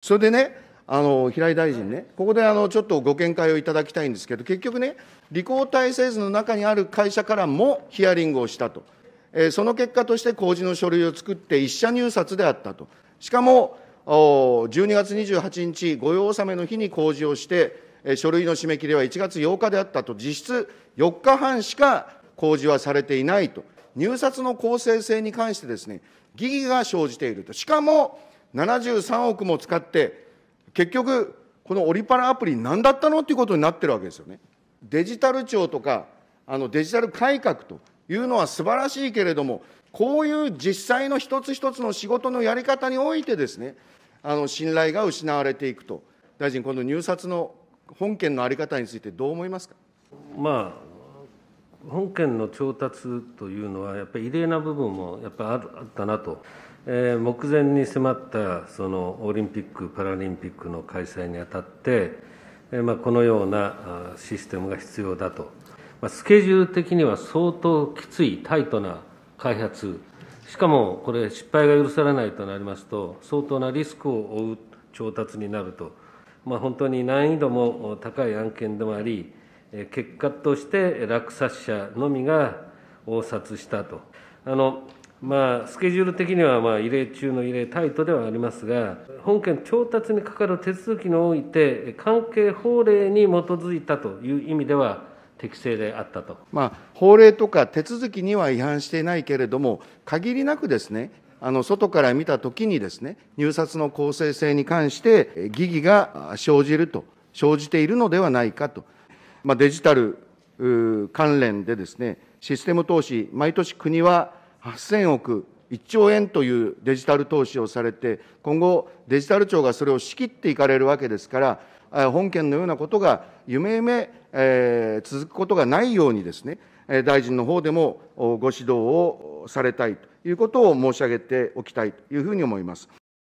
それでね、あの平井大臣ね、ここであのちょっとご見解をいただきたいんですけど、結局ね、履行体制図の中にある会社からもヒアリングをしたと、えー、その結果として公示の書類を作って、一社入札であったと、しかも12月28日、御用納めの日に公示をして、えー、書類の締め切りは1月8日であったと、実質4日半しか公示はされていないと、入札の公正性に関してですね、疑義が生じていると。しかも73億も使って、結局、このオリパラアプリ、何だったのっていうことになってるわけですよね。デジタル庁とか、あのデジタル改革というのは素晴らしいけれども、こういう実際の一つ一つの仕事のやり方においてですね、あの信頼が失われていくと、大臣、この入札の本件の在り方について、どう思いますか。まあ、本件の調達というのは、やっぱり異例な部分もやっぱりあったなと、えー、目前に迫ったそのオリンピック・パラリンピックの開催にあたって、えーまあ、このようなシステムが必要だと、まあ、スケジュール的には相当きつい、タイトな開発、しかもこれ、失敗が許されないとなりますと、相当なリスクを負う調達になると、まあ、本当に難易度も高い案件でもあり、結果として落札者のみが応札したと。あのまあ、スケジュール的にはまあ異例中の異例タイトではありますが本件調達にかかる手続きにおいて関係法令に基づいたという意味では適正であったと、まあ、法令とか手続きには違反していないけれども限りなくですねあの外から見たときにですね入札の公正性に関して疑義が生じると生じているのではないかとまあ、デジタル関連でですね、システム投資、毎年国は8000億、1兆円というデジタル投資をされて、今後、デジタル庁がそれを仕切っていかれるわけですから、本件のようなことが夢夢、えー、続くことがないようにですね、大臣の方でもご指導をされたいということを申し上げておきたいというふうに思います。